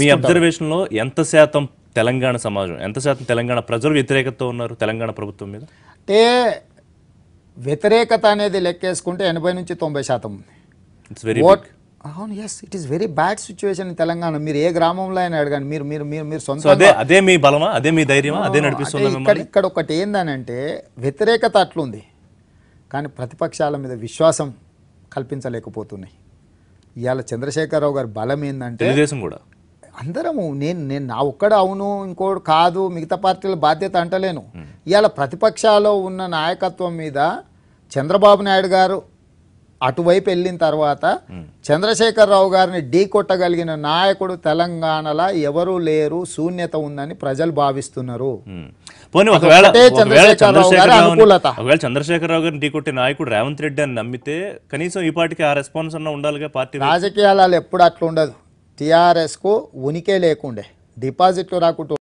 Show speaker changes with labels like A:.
A: మీ లో ఎంత శాతం తెలంగాణ సమాజం ఎంత శాతం తెలంగాణ ప్రజలు వ్యతిరేకతతో ఉన్నారు తెలంగాణ ప్రభుత్వం మీద
B: అంటే వ్యతిరేకత అనేది లెక్కేసుకుంటే ఎనభై నుంచి తొంభై శాతం
A: ఉంది వాట్
B: అవును yes it is very bad situation Telangana మీరు ఏ గ్రామంలో అయినా అడగండి మీరు మీరు మీరు మీరు సొంత అదే
A: అదే మీ బలమా అదే మీ ధైర్యమా అదే నడిపిస్తుంది ఇక్కడ
B: ఇక్కడ ఒకటి అంటే వ్యతిరేకత అట్లుంది కానీ ప్రతిపక్షాల మీద విశ్వాసం కల్పించలేకపోతున్నాయి ఇవాళ చంద్రశేఖరరావు గారి బలం ఏంటంటే తెలుగుదేశం కూడా అందరము నేను నేను నా ఒక్కడ అవును ఇంకోడు కాదు మిగతా పార్టీల బాధ్యత అంటలేను ఇవాళ ప్రతిపక్షాల్లో ఉన్న నాయకత్వం మీద చంద్రబాబు నాయుడు గారు అటువైపు వెళ్ళిన తర్వాత చంద్రశేఖరరావు గారిని ఢీ కొట్టగలిగిన నాయకుడు తెలంగాణలో ఎవరు లేరు శూన్యత ఉందని ప్రజలు భావిస్తున్నారు
A: చంద్రశేఖరరావు గారిని ఢీ కొట్టే నాయకుడు రేవంత్ రెడ్డి అని నమ్మితే కనీసం ఈ పార్టీకి ఆ రెస్పాన్స్ అన్న ఉండాలి పార్టీ
B: రాజకీయాలు ఎప్పుడు అట్లా ఉండదు టీఆర్ఎస్కు ఉనికే లేకుండే డిపాజిట్లు రాకుంటూ